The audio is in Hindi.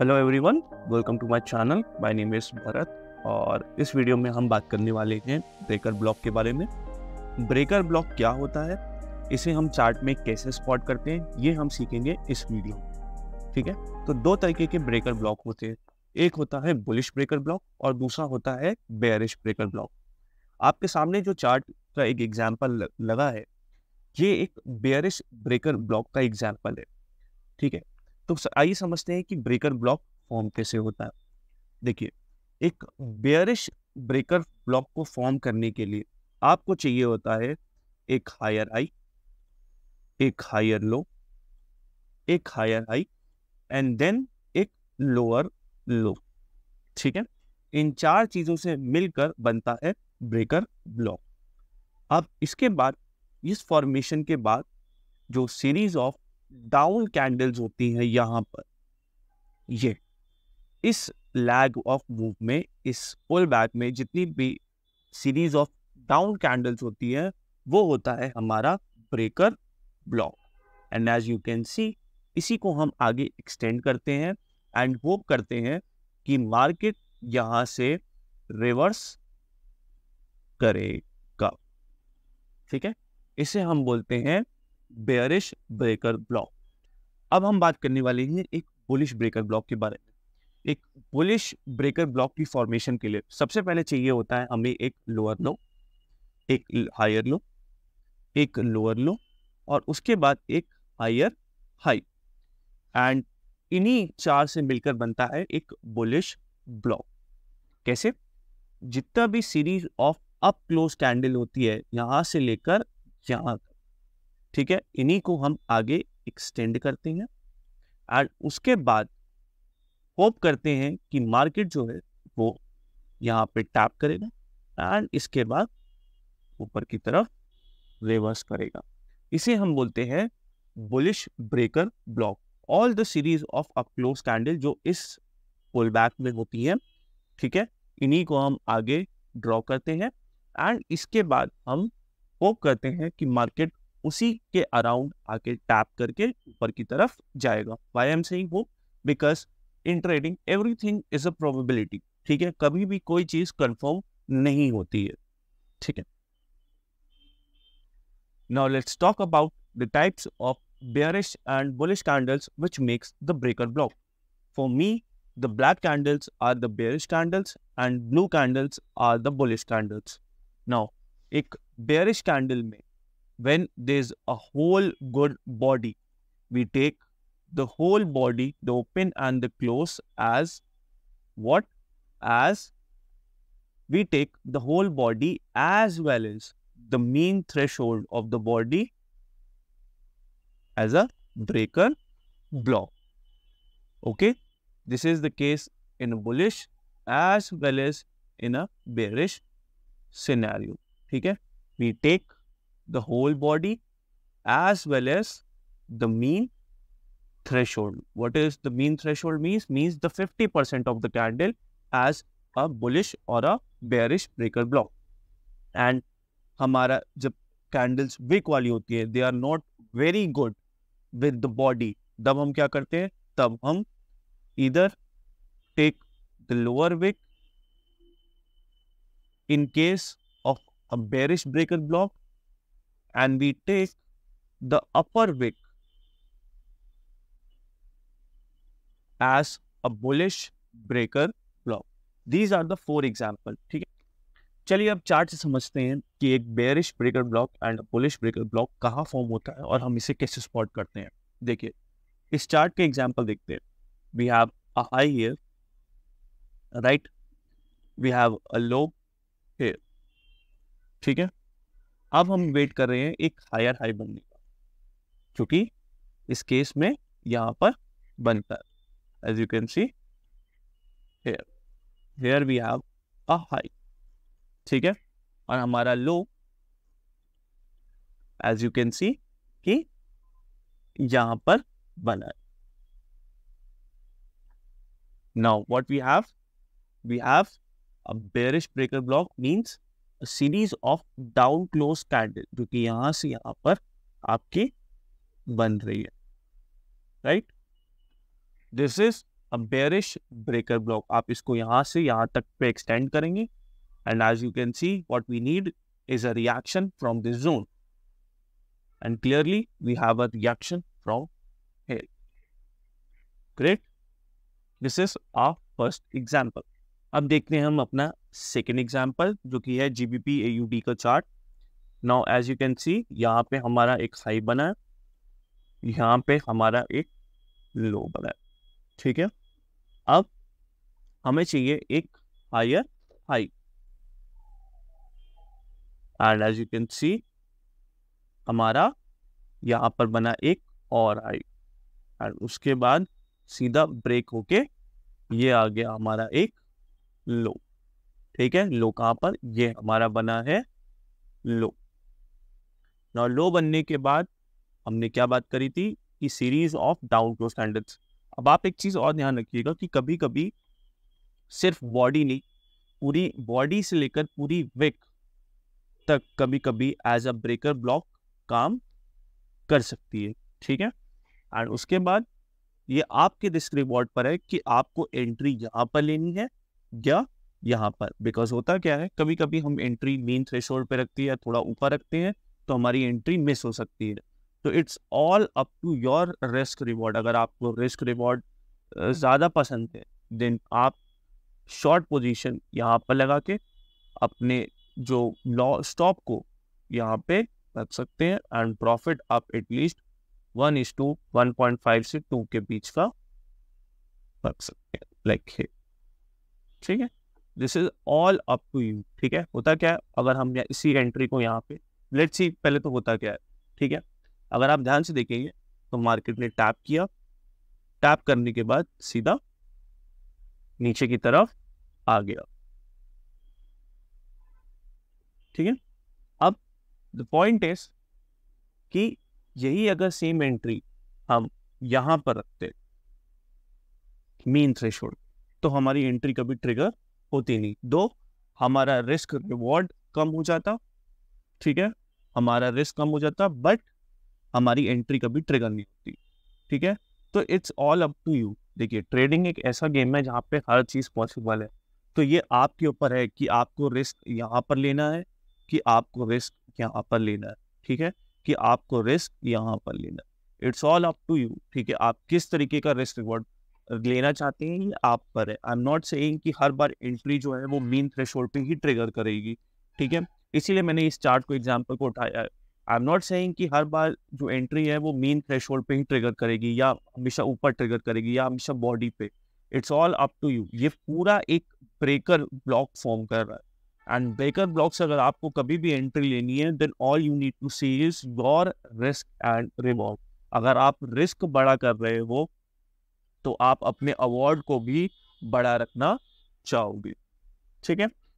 Hello everyone welcome to my channel my name is Bharat और इस वीडियो में हम बात करने वाले हैं ब्रेकर ब्लॉक के बारे में ब्रेकर ब्लॉक क्या होता है इसे हम चार्ट में कैसे स्पॉट करते हैं ये हम सीखेंगे इस वीडियो में ठीक है तो दो तरीके के ब्रेकर ब्लॉक होते हैं एक होता है बुलिश ब्रेकर ब्लॉक और दूसरा होता है बेयरिश ब्रेकर ब्लॉक आपके सामने जो चार्ट का एक एग्जाम्पल लगा है ये एक बेरिश ब्रेकर ब्लॉक का एग्जाम्पल है ठीक है तो आइए समझते हैं कि ब्रेकर ब्लॉक फॉर्म कैसे होता है देखिए एक बेयरिश ब्रेकर ब्लॉक को फॉर्म करने के लिए आपको चाहिए होता है एक हायर आई एक हायर लो एक हायर आई एंड देन एक लोअर लो ठीक है इन चार चीज़ों से मिलकर बनता है ब्रेकर ब्लॉक अब इसके बाद इस फॉर्मेशन के बाद जो सीरीज ऑफ डाउन कैंडल्स होती हैं यहाँ पर ये इस लैग ऑफ मूव में इस पुल बैक में जितनी भी सीरीज ऑफ डाउन कैंडल्स होती है वो होता है हमारा breaker block and as you can see इसी को हम आगे एक्सटेंड करते हैं एंड होप करते हैं कि मार्केट यहाँ से रिवर्स करेगा ठीक है इसे हम बोलते हैं बेयरिश ब्रेकर ब्लॉक अब हम बात करने वाले हैं एक बुलिश ब्रेकर ब्लॉक के बारे में एक बुलिश ब्रेकर ब्लॉक की फॉर्मेशन के लिए सबसे पहले चाहिए होता है हमें एक लोअर लो एक हायर लो एक लोअर लो और उसके बाद एक हायर हाई एंड इन्हीं चार से मिलकर बनता है एक बुलिश ब्लॉक कैसे जितना भी series of up close candle होती है यहां से लेकर यहां तक ठीक है इन्हीं को हम आगे एक्सटेंड करते हैं और उसके बाद होप करते हैं कि मार्केट जो है वो यहाँ पे टैप करेगा एंड इसके बाद ऊपर की तरफ रिवर्स करेगा इसे हम बोलते हैं bullish breaker block all the series of up close candle जो इस पुल बैक में होती है ठीक है इन्हीं को हम आगे ड्रॉ करते हैं एंड इसके बाद हम होप करते हैं कि मार्केट उसी के अराउंड आके टैप करके ऊपर की तरफ जाएगा why am saying hope because in trading everything is a probability ठीक है कभी भी कोई चीज कंफर्म नहीं होती है ठीक है now let's talk about the types of bearish and bullish candles which makes the breaker block. For me, the black candles are the bearish candles and blue candles are the bullish candles. Now, एक bearish candle में when there's a whole good body, we take the whole body, the open and the close as what? As we take the whole body as well as the mean threshold of the body as a breaker block. Okay, this is the case in a bullish as well as in a bearish scenario. Okay, we take the whole body as well as the mean threshold. What is the mean threshold means? Means the 50% of the candle as a bullish or a bearish breaker block. And our candles weak value, they are not very good with the body. Tab hum kya karte Tab either take the lower wick in case of a bearish breaker block and we take the upper wick as a bullish breaker block. These are the four examples. है चलिए अब चार्ट से समझते हैं कि एक bearish breaker block and bullish breaker block कहाँ फॉर्म होता है और हम इसे कैसे स्पॉट करते हैं देखिए इस चार्ट के एग्जाम्पल देखते हैं we have a high here right we have a low here ठीक है अब हम वेट कर रहे हैं एक हायर हाई बनने का क्योंकि इस केस में यहां पर बनता है as you can see here here we have a high ठीक है और हमारा low as you can see कि यहां पर बना है now what we have we have a bearish breaker block means series of down close candle जो कि यहां से यहाँ पर आपकी बन रही है right this is a bearish breaker block आप इसको यहां से यहां तक पे एक्सटेंड करेंगे and as you can see what we need is a reaction from this zone and clearly we have a reaction from here. Great this is a first example अब देखते हैं हम अपना सेकेंड एग्जाम्पल जो कि है G B P A U D का chart now as you can see यहाँ पे हमारा एक हाई बना है यहाँ पे हमारा एक लो बना है ठीक है अब हमें चाहिए एक higher high and as you can see हमारा यहाँ पर बना एक और हाई एंड उसके बाद सीधा ब्रेक होके ये आ गया हमारा एक लो ठीक है लो कहां पर ये हमारा बना है लो नो लो बनने के बाद हमने क्या बात करी थी कि series of down flow standards अब आप एक चीज और ध्यान रखिएगा कि कभी कभी सिर्फ बॉडी नहीं पूरी बॉडी से लेकर पूरी वेक तक कभी कभी एज अ ब्रेकर ब्लॉक काम कर सकती है ठीक है एंड उसके बाद ये आपके रिस्क रिवॉर्ड पर है कि आपको एंट्री यहां पर लेनी है या यहाँ पर बिकॉज होता क्या है कभी कभी हम एंट्री मेन थ्रेश पे रखते हैं थोड़ा ऊपर रखते हैं तो हमारी एंट्री मिस हो सकती है तो it's all up to your risk reward अगर आपको रिस्क रिवॉर्ड ज़्यादा पसंद है देन आप शॉर्ट पोजीशन यहाँ पर लगा के अपने जो लॉ स्टॉप को यहाँ पे रख सकते हैं एंड प्रॉफिट आप at least one is to one point five से टू के बीच का रख सकते हैं लाइक like ठीक है this is all up to you ठीक है होता क्या है अगर हम इसी एंट्री को यहाँ पे लेट्स सी पहले तो होता क्या है ठीक है अगर आप ध्यान से देखेंगे तो मार्केट ने टैप किया टैप करने के बाद सीधा नीचे की तरफ आ गया ठीक है अब द पॉइंट इज कि यही अगर सेम एंट्री हम यहां पर रखते मीन थ्रेशोल्ड तो हमारी एंट्री कभी ट्रिगर होती नहीं दो हमारा रिस्क रिवॉर्ड कम हो जाता ठीक है हमारा रिस्क कम हो जाता बट हमारी एंट्री कभी ट्रिगर नहीं होती ठीक है तो it's all up to you देखिए ट्रेडिंग एक ऐसा गेम है जहाँ पे हर चीज़ पॉसिबल है तो ये आपके ऊपर है कि आपको रिस्क यहाँ पर लेना है कि आपको रिस्क यहाँ पर लेना है ठीक है कि आपको रिस्क यहाँ पर लेना है it's all up to you ठीक है आप किस तरीके का रिस्क रिवॉर्ड लेना चाहते हैं ये आप पर है आई एम नॉट सेइंग कि हर बार एंट्री जो है वो मीन थ्रेश पे ही ट्रिगर करेगी ठीक है इसीलिए मैंने इस चार्ट को एग्जाम्पल को उठाया आई एम नॉट सेइंग कि हर बार जो एंट्री है वो मीन थ्रेश पे ही ट्रिगर करेगी या हमेशा ऊपर ट्रिगर करेगी या हमेशा बॉडी पे it's all up to you ये पूरा एक ब्रेकर ब्लॉक फॉर्म कर रहा है एंड ब्रेकर ब्लॉक से अगर आपको कभी भी एंट्री लेनी है then all you need to see is your risk and reward अगर आप रिस्क बड़ा कर रहे हो तो आप अपने अवार्ड को भी बड़ा रखना चाहोगे ठीक है